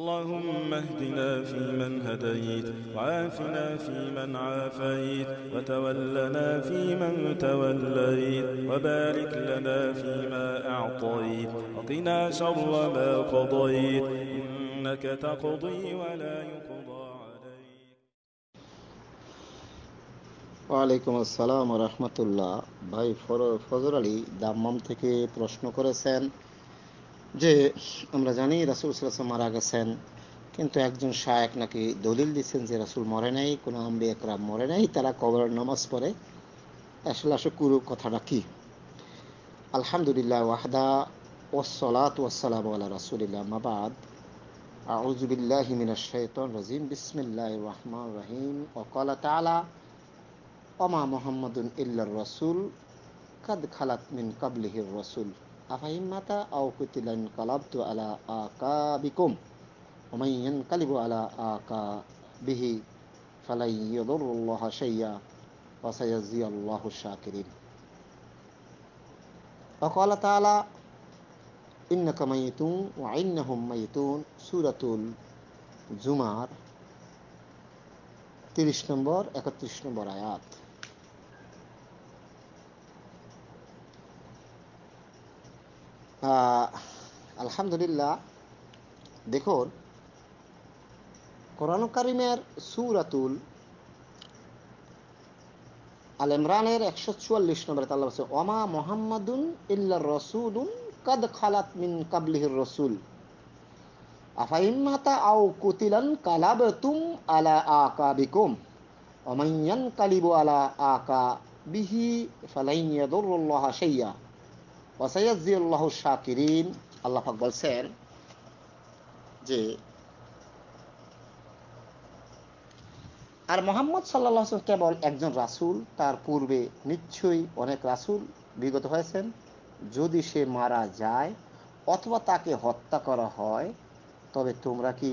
اللهم اهدنا فيمن هديت وعافنا فيمن عافيت وتولنا فيمن توليت وبارك لنا فيما أعطيت وقنا شر ما قضيت إنك تقضي ولا يقضى عليك وعليكم السلام ورحمة الله ফজর আলী দাম্মাম থেকে প্রশ্ন করেছেন যে আমরা জানি রাসুল সাল্লাম মারা গেছেন কিন্তু একজন শায়েক নাকি দলিল দিচ্ছেন যে রাসুল মরে নাই কোনো আম্বি একরাম মরে নাই তারা কবর নামাজ পড়ে আসলে আসলে কুরু কথাটা কি আলহামদুলিল্লাহ ওয়াহদা ওসলাত ওয়াসালাম আল্লাহ রাসুলিল্লাহ মাবাদ আউজুবিল্লাহ الشيطان الرجيم بسم الله الرحمن الرحيم وقال تعالى وما محمد ইল্লার রসুল قد খালাত মিন قبله রসুল أفإن أو كتل انقلبت على آقابكم ومن ينقلب على آقابه فلن يضر الله شيئا وسيجزي الله الشاكرين وقال تعالى إنك ميتون وإنهم ميتون سورة الزمر তিরিশ نمبر একত্রিশ نمبر آيات আলহামদুলিল্লাহ দেখুন কোরআন করিমের সুরাতুল আল ইমরানের একশো চুয়াল্লিশ নম্বরে আল্লাহ বলছে ওমা মোহাম্মদুন ইল্লা রসুলুন কদ খালাত মিন কাবলিহির রসুল আফাইম্মাতা আও কুতিলান কালাবতুম আলা আকা আকাবিকুম ওমাইয়ান কালিবু আলা আকা বিহি ফালাইয়াদুল্লাহ শাইয়া ওয়াসাইয়াজিউল্লাহ শাকিরিন আল্লাহাক বলছেন যে আর মোহাম্মদ সাল্লাহ কেবল একজন রাসুল তার পূর্বে নিশ্চয়ই অনেক রাসুল বিগত হয়েছেন যদি সে মারা যায় অথবা তাকে হত্যা করা হয় তবে তোমরা কি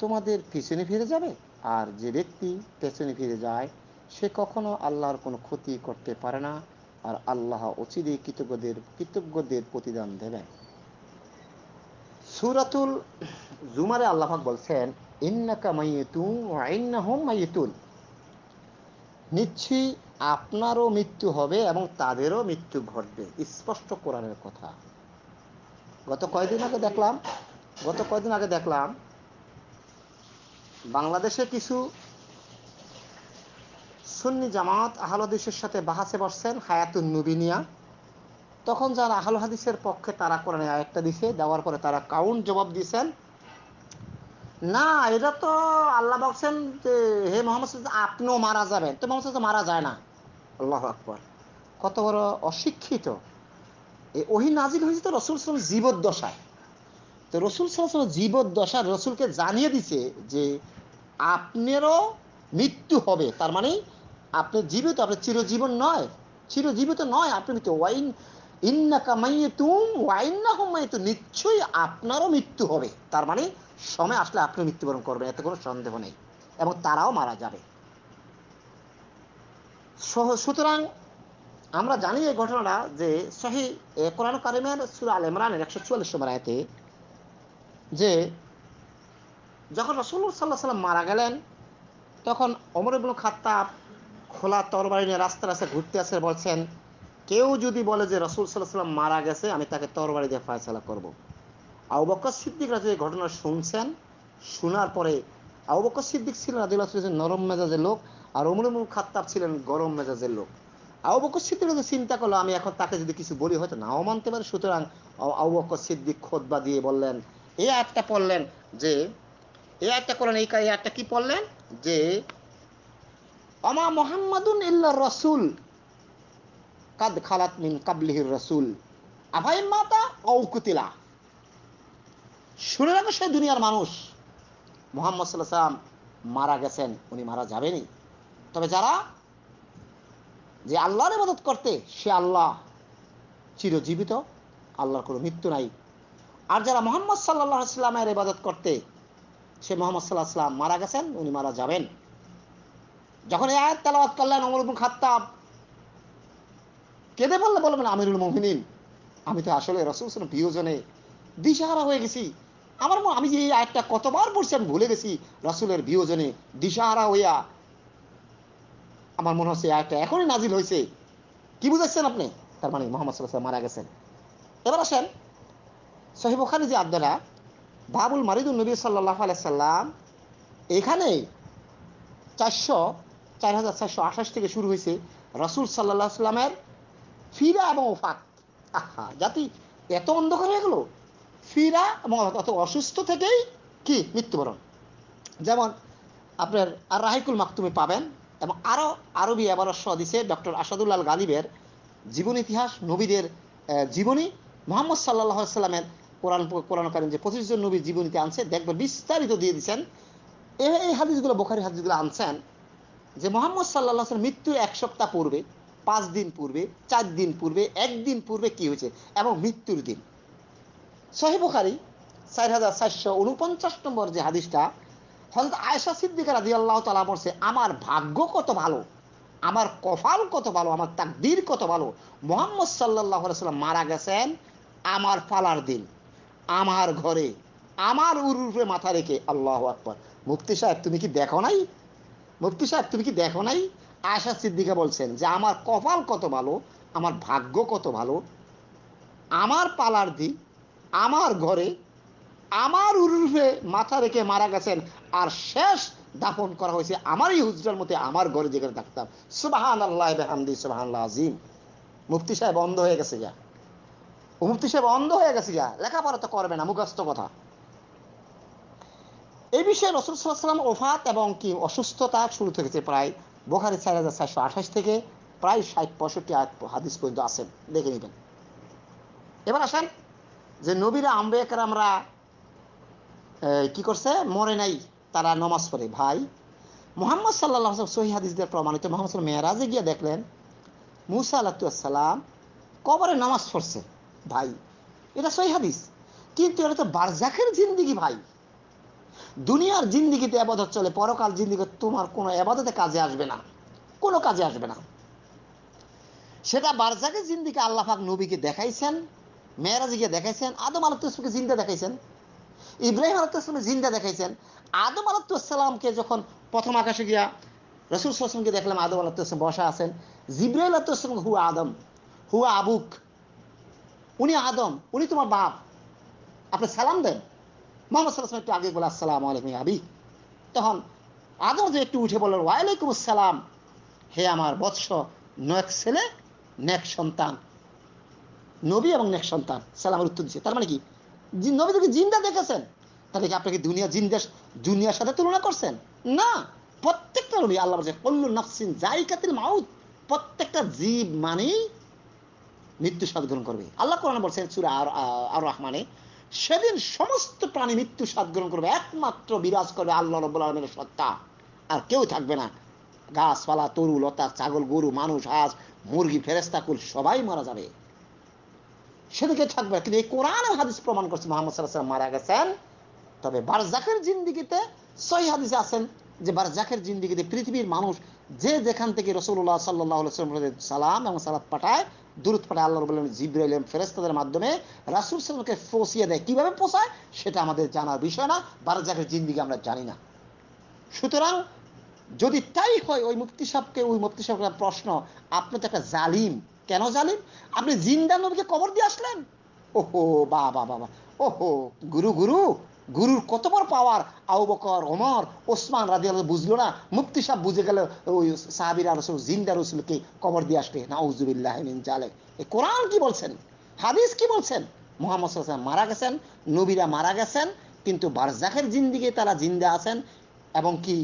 তোমাদের পিছনে ফিরে যাবে আর যে ব্যক্তি পেছনে ফিরে যায় সে কখনো আল্লাহর কোনো ক্ষতি করতে পারে না আর আল্লাহ অচিরে কৃতজ্ঞদের কৃতজ্ঞদের প্রতিদান দেবেন সুরাতুল জুমারে আল্লাহ বলছেন ইন্নাকা মাইয়েতুন নিচ্ছি আপনারও মৃত্যু হবে এবং তাদেরও মৃত্যু ঘটবে স্পষ্ট কোরআনের কথা গত কয়দিন আগে দেখলাম গত কয়দিন আগে দেখলাম বাংলাদেশে কিছু সুন্নি জামাত আহল হাদিসের সাথে বাহাসে বসছেন হায়াতুন নুবিনিয়া তখন যারা আহল হাদিসের পক্ষে তারা করেন একটা দিছে দেওয়ার পরে তারা কাউন্ট জবাব দিয়েছেন না এটা তো আল্লাহ বলছেন যে হে মোহাম্মদ আপনিও মারা যাবেন তো মোহাম্মদ মারা যায় না আল্লাহ আকবর কত বড় অশিক্ষিত এই ওহি নাজিল হয়েছে তো রসুল সালাম জীবদ্দশায় তো রসুল সাল্লাহ জীবদ্দশা রসুলকে জানিয়ে দিছে যে আপনারও মৃত্যু হবে তার মানে আপনি জীবিত আপনি চিরজীবন নয় চিরজীবিত নয় আপনি মৃত্যু ওয়াইন ইন্না কামাইয়ে তুম ওয়াইন না হুমাই তু নিশ্চয়ই আপনারও মৃত্যু হবে তার মানে সময় আসলে আপনি মৃত্যুবরণ করবেন এতে কোনো সন্দেহ নেই এবং তারাও মারা যাবে সুতরাং আমরা জানি এই ঘটনাটা যে সহি কোরআন কারিমের সুরা আল ইমরানের একশো চুয়াল্লিশ নম্বর আয়তে যে যখন রসুল্লাহ সাল্লাহ সাল্লাম মারা গেলেন তখন অমর ইবনুল খাত্তাব খোলা তরবারি নিয়ে রাস্তা রাস্তায় ঘুরতে আসে বলছেন কেউ যদি বলে যে রসুল সাল্লাম মারা গেছে আমি তাকে তরবারি দিয়ে ফায়সালা করব। আউ বক্কর সিদ্দিকরা যে ঘটনা শুনছেন শোনার পরে আউ সিদ্দিক ছিলেন আদিল্লাহ নরম মেজাজের লোক আর অমর ইবনুল খাত্তাব ছিলেন গরম মেজাজের লোক আউবক বক্কর সিদ্দিক চিন্তা করলো আমি এখন তাকে যদি কিছু বলি হয়তো নাও মানতে পারে সুতরাং আউ বক্কর সিদ্দিক খোদবা দিয়ে বললেন এই আয়াতটা পড়লেন যে এই আয়াতটা করলেন এই আয়াতটা কি পড়লেন যে অমা মোহাম্মদুন ইল্লা রসুল কাদ খালাত মিন কাবলিহির রসুল আভাই মাতা অকুতিলা শুনে রাখো সে দুনিয়ার মানুষ মোহাম্মদ সাল্লাম মারা গেছেন উনি মারা যাবেনি তবে যারা যে আল্লাহর মদত করতে সে আল্লাহ চিরজীবিত আল্লাহর কোনো মৃত্যু নাই আর যারা মোহাম্মদ সাল্লাহ সাল্লামের ইবাদত করতে সে মোহাম্মদ সাল্লাহ সাল্লাম মারা গেছেন উনি মারা যাবেন যখন এই আয়াত তালাবাদ করলেন অমরুল খাত্তাব কেঁদে বললে বলবেন আমিরুল মোহিনিন আমি তো আসলে রসুল প্রিয়জনে দিশাহারা হয়ে গেছি আমার আমি যে এই আয়াতটা কতবার পড়ছি আমি ভুলে গেছি রসুলের বিয়োজনে দিশাহারা হইয়া আমার মনে হচ্ছে আয়াতটা এখনই নাজিল হয়েছে কি বুঝাচ্ছেন আপনি তার মানে মোহাম্মদ সাল্লাহ মারা গেছেন এবার আসেন সহিবখানি যে আব্দুল্লাহ বাবুল মারিদুল নবী সাল্লাহ আলাইসাল্লাম এখানেই চারশো চার হাজার চারশো আঠাশ থেকে শুরু হয়েছে রসুল সাল্লাহ সাল্লামের ফিরা এবং ওফাত আহা জাতি এত অন্ধকার হয়ে গেল ফিরা এবং অত অসুস্থ থেকেই কি মৃত্যুবরণ যেমন আপনার আর রাহিকুল মাকতুমি পাবেন এবং আরও আরবি এবারস্য দিছে ডক্টর আসাদুল্লাল গালিবের জীবন ইতিহাস নবীদের জীবনী মোহাম্মদ সাল্লাহ সাল্লামের কোরআন কোরআন কারণ যে পঁচিশ জন নবীর জীবনীতে আনছে দেখবেন বিস্তারিত দিয়ে দিচ্ছেন এই হাদিসগুলো বোখারি হাদিসগুলো আনছেন যে মোহাম্মদ সাল্লাহ মৃত্যুর এক সপ্তাহ পূর্বে পাঁচ দিন পূর্বে চার দিন পূর্বে একদিন পূর্বে কি হয়েছে এবং মৃত্যুর দিন সহি চার হাজার চারশো উনপঞ্চাশ নম্বর যে হাদিসটা হজরত আয়সা সিদ্দিকা রাজি আল্লাহ তালা বলছে আমার ভাগ্য কত ভালো আমার কপাল কত ভালো আমার তাকদির কত ভালো মোহাম্মদ সাল্লাহ সাল্লাম মারা গেছেন আমার পালার দিন আমার ঘরে আমার উরুপে মাথা রেখে আল্লাহ আকবর মুফতি সাহেব তুমি কি দেখো নাই মুফতি সাহেব তুমি কি দেখো নাই আশা সিদ্দিকা বলছেন যে আমার কপাল কত ভালো আমার ভাগ্য কত ভালো আমার পালার দি আমার ঘরে আমার উরুফে মাথা রেখে মারা গেছেন আর শেষ দাফন করা হয়েছে আমারই হুজরার মতে আমার ঘরে যেখানে থাকতাম সুবাহান আল্লাহ বেহামদি সুবাহান আজিম মুফতি সাহেব বন্ধ হয়ে গেছে যা ও মুফতি সাহেব অন্ধ হয়ে গেছে যা লেখাপড়া তো করবে না মুখস্থ কথা এই বিষয়ে রসুল সাল্লাম ওফাত এবং কি অসুস্থতা শুরু থেকেছে প্রায় বোখারি চার হাজার চারশো আঠাশ থেকে প্রায় ষাট পঁয়ষট্টি হাদিস পর্যন্ত আছেন দেখে নেবেন এবার আসেন যে নবীরা আম্বেকার আমরা কি করছে মরে নাই তারা নমাজ পড়ে ভাই মোহাম্মদ সাল্লাহ সহি হাদিস হাদিসদের প্রমাণিত মোহাম্মদ মেয়েরাজে গিয়ে দেখলেন মুসা আল্লাহ সালাম কবরে নামাজ পড়ছে ভাই এটা সই হাদিস কিন্তু এটা তো বারজাখের জিন্দিগি ভাই দুনিয়ার জিন্দিগিতে আবাদত চলে পরকাল জিন্দিগি তোমার কোনো আবাদতে কাজে আসবে না কোনো কাজে আসবে না সেটা বারজাকের আল্লাহ পাক নবীকে দেখাইছেন মেয়েরাজিকে দেখাইছেন আদম আলাতুসলামকে জিন্দা দেখাইছেন ইব্রাহিম আলাতুসলামকে জিন্দা দেখাইছেন আদম আলাতুসাল্লামকে যখন প্রথম আকাশে গিয়া রসুল সাল্লামকে দেখলাম আদম আলাতুসলাম বসা আছেন জিব্রাহ আলাতুসলাম হুয়া আদম হুয়া আবুক উনি আদম উনি তোমার বাপ আপনি সালাম দেন মোহাম্মদ সাল্লাহ একটু আগে বলে আসসালাম আলাইকুম আবি তখন আদম যে একটু উঠে বললেন ওয়ালাইকুম আসসালাম হে আমার বৎস নয়েক ছেলে নেক সন্তান নবী এবং নেক সন্তান সালামের উত্তর দিচ্ছে তার মানে কি নবী তোকে জিন্দা দেখেছেন তাহলে কি আপনাকে দুনিয়া জিন্দা দুনিয়ার সাথে তুলনা করছেন না প্রত্যেকটা নবী আল্লাহ বলছে পল্লু নফসিন জাইকাতিল মাউত প্রত্যেকটা জীব মানেই মৃত্যু স্বাদ গ্রহণ করবে আল্লাহ কোরআন বলছেন সুরা আর রহমানে সেদিন সমস্ত প্রাণী মৃত্যু স্বাদ গ্রহণ করবে একমাত্র বিরাজ করবে আল্লাহ রব্বুল আলমের সত্তা আর কেউ থাকবে না গাছপালা তরু লতা ছাগল গরু মানুষ হাঁস মুরগি ফেরেস্তাকুল সবাই মারা যাবে সেদিকে থাকবে কিন্তু এই কোরআন হাদিস প্রমাণ করছে মোহাম্মদ সাল্লাহ মারা গেছেন তবে বারজাকের জিন্দিগিতে সহি হাদিসে আছেন যে বারজাকের জিন্দিগিতে পৃথিবীর মানুষ যে যেখান থেকে রসুল্লাহ সাল্লাহ সাল্লাম এবং সালাদ পাঠায় দূরত পাঠায় আল্লাহ রবুল্লাহ জিব্রাইল ফেরেস্তাদের মাধ্যমে রাসুল সালামকে ফসিয়ে দেয় কীভাবে পোষায় সেটা আমাদের জানার বিষয় না বারজাকের জিন্দিগি আমরা জানি না সুতরাং যদি তাই হয় ওই মুক্তি সাহকে ওই মুক্তি সাহকে প্রশ্ন আপনি তো একটা জালিম কেন জালিম আপনি জিন্দা নবীকে কবর দিয়ে আসলেন ওহো বা বাবা ওহো গুরু গুরু গুরুর কত বড় পাওয়ার আউ বকর ওমর ওসমান রাজি আল্লাহ বুঝলো না মুফতি সাহেব বুঝে গেল ওই সাহাবিরা রসুল জিন্দা রসুলকে কবর দিয়ে আসলে না উজুবিল্লাহ জালে এ কোরআন কি বলছেন হাদিস কি বলছেন মোহাম্মদ হাসান মারা গেছেন নবীরা মারা গেছেন কিন্তু বারজাখের জিন্দিগে তারা জিন্দা আছেন এবং কি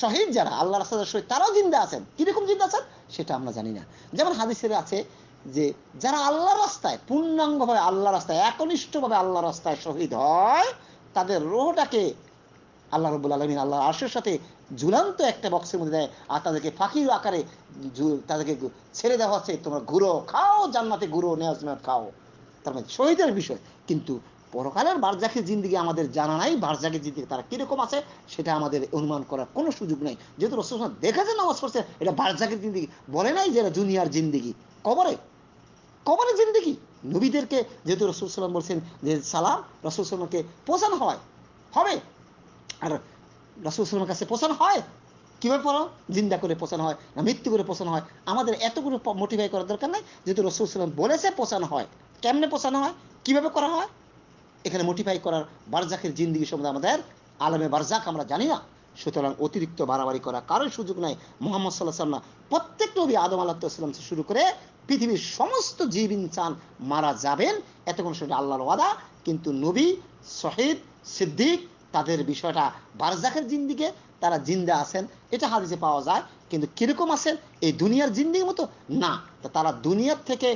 শহীদ যারা আল্লাহ রাসাদ শহীদ তারাও জিন্দা আছেন কিরকম জিন্দা আছেন সেটা আমরা জানি না যেমন হাদিসের আছে যে যারা আল্লাহ রাস্তায় পূর্ণাঙ্গভাবে আল্লাহ রাস্তায় একনিষ্ঠভাবে আল্লাহ রাস্তায় শহীদ হয় তাদের রোহটাকে আল্লাহ রবুল আলমিন আল্লাহর আশের সাথে ঝুলান্ত একটা বক্সের মধ্যে দেয় আর তাদেরকে ফাঁকির আকারে তাদেরকে ছেড়ে দেওয়া হচ্ছে তোমরা ঘুরো খাও জান্নাতে ঘুরো নেওয়াজ খাও তার মানে শহীদের বিষয় কিন্তু পরকালের বারজাকি জিন্দিগি আমাদের জানা নাই বারজাকি জিন্দিগি তারা কিরকম আছে সেটা আমাদের অনুমান করার কোনো সুযোগ নেই যেহেতু রসুল দেখেছে নামাজ পড়ছে এটা বারজাকির জিন্দিগি বলে নাই যে এটা জুনিয়ার জিন্দিগি কবরে কবরে জিন্দিগি নবীদেরকে যেহেতু রসুল সাল্লাম বলছেন যে সালাম রসুল সাল্লামকে পোষণ হয় হবে আর রসুল সাল্লামের কাছে পোষণ হয় কীভাবে পড়ো জিন্দা করে পোষণ হয় না মৃত্যু করে পোষণ হয় আমাদের এতগুলো মোটিফাই করার দরকার নেই যেহেতু রসুল সাল্লাম বলেছে পোষণ হয় কেমনে পোষণ হয় কিভাবে করা হয় এখানে মোটিফাই করার বারজাকের জিন্দিগি সম্বন্ধে আমাদের আলমে বারজাক আমরা জানি না সুতরাং অতিরিক্ত বাড়াবাড়ি করা কারোর সুযোগ নাই মোহাম্মদ সাল্লাহ সাল্লাম প্রত্যেক নবী আদম আল্লাহাম শুরু করে পৃথিবীর সমস্ত জীব ইনসান মারা যাবেন এতক্ষণ সেটা আল্লাহর ওয়াদা কিন্তু নবী শহীদ সিদ্দিক তাদের বিষয়টা বারজাকের জিন্দিকে তারা জিন্দা আছেন এটা হাদিসে পাওয়া যায় কিন্তু কিরকম আছেন এই দুনিয়ার জিন্দির মতো না তারা দুনিয়ার থেকে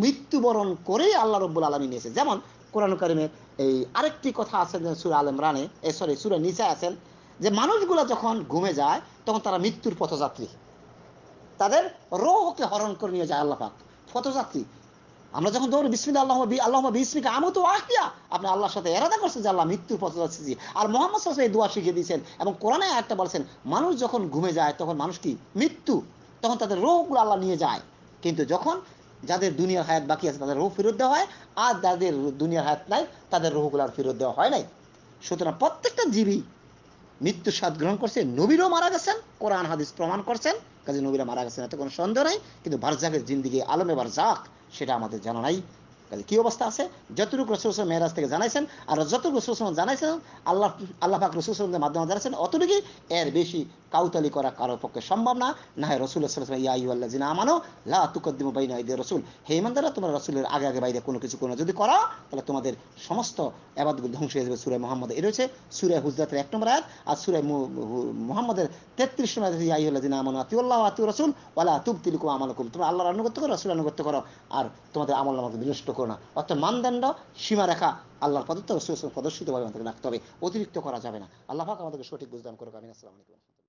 মৃত্যুবরণ করেই আল্লাহ রব্বুল আলমী নিয়েছে যেমন কোরআন কারিমের এই আরেকটি কথা আছে যে সুরা আল ইমরানে এ সরি সুরা নিসায় আছেন যে মানুষগুলো যখন ঘুমে যায় তখন তারা মৃত্যুর পথযাত্রী তাদের রোহকে হরণ করে নিয়ে যায় আল্লাহ পাক পথযাত্রী আমরা যখন দৌড় বিসমিল্লা আল্লাহ আল্লাহ বিসমিকা আমি তো আহিয়া আপনি আল্লাহর সাথে এরাদা করছেন যে আল্লাহ মৃত্যুর পথে যাচ্ছি আর মোহাম্মদ সাহেব এই দোয়া শিখিয়ে দিয়েছেন এবং কোরআনে একটা বলছেন মানুষ যখন ঘুমে যায় তখন মানুষ কি মৃত্যু তখন তাদের রোগগুলো আল্লাহ নিয়ে যায় কিন্তু যখন যাদের দুনিয়ার হায়াত বাকি আছে তাদের রুহ ফেরত দেওয়া হয় আর যাদের দুনিয়ার হায়াত নাই তাদের রুহগুলো আর ফেরত দেওয়া হয় নাই সুতরাং প্রত্যেকটা জীবই মৃত্যু স্বাদ গ্রহণ করছে নবীরও মারা গেছেন কোরআন হাদিস প্রমাণ করছেন কাজে নবীরা মারা গেছেন এতে কোনো সন্দেহ নাই কিন্তু বারজাকের জিন্দিগি আলমে বারজাক সেটা আমাদের জানা নাই কাজে কি অবস্থা আছে যতটুকু রসুল রসুলসলাম মেয়েরাজ থেকে জানাইছেন আর যতটুকু রসুল রসুলসলাম জানাইছেন আল্লাহ আল্লাহ পাক রসুল রসুলসলামদের মাধ্যমে জানাইছেন অতটুকুই এর বেশি কাউতালি করা কারো পক্ষে সম্ভব না না হয় রসুল ইয়াইউল্লা জিনা আমানো লা তুকদ্দিম বাইনা ঈদ রসুল হে ইমানদারা তোমার রসুলের আগে আগে বাইরে কোনো কিছু কোনো যদি করা তাহলে তোমাদের সমস্ত আবাদগুলো ধ্বংস হয়ে যাবে সুরে মোহাম্মদ এ রয়েছে সুরে হুজরাতের এক নম্বর আয়াত আর সুরে মোহাম্মদের তেত্রিশ নম্বর আয়াত ইয়াইউল্লা জিনা আমানো আতিউল্লাহ আতিউ রসুল ওয়ালা তুব তিলকুম আমালকুম তোমরা আল্লাহর আনুগত্য করো রসুল আনুগত্য করো আর তোমাদের আমল আমাকে বিনষ্ট করো না অর্থাৎ মানদণ্ড সীমা রেখা আল্লাহর পদত্ত রসুল প্রদর্শিতভাবে আমাদেরকে রাখতে হবে অতিরিক্ত করা যাবে না আল্লাহ আমাদেরকে সঠিক বুঝদান করুক আমিন আসসালামাইকুম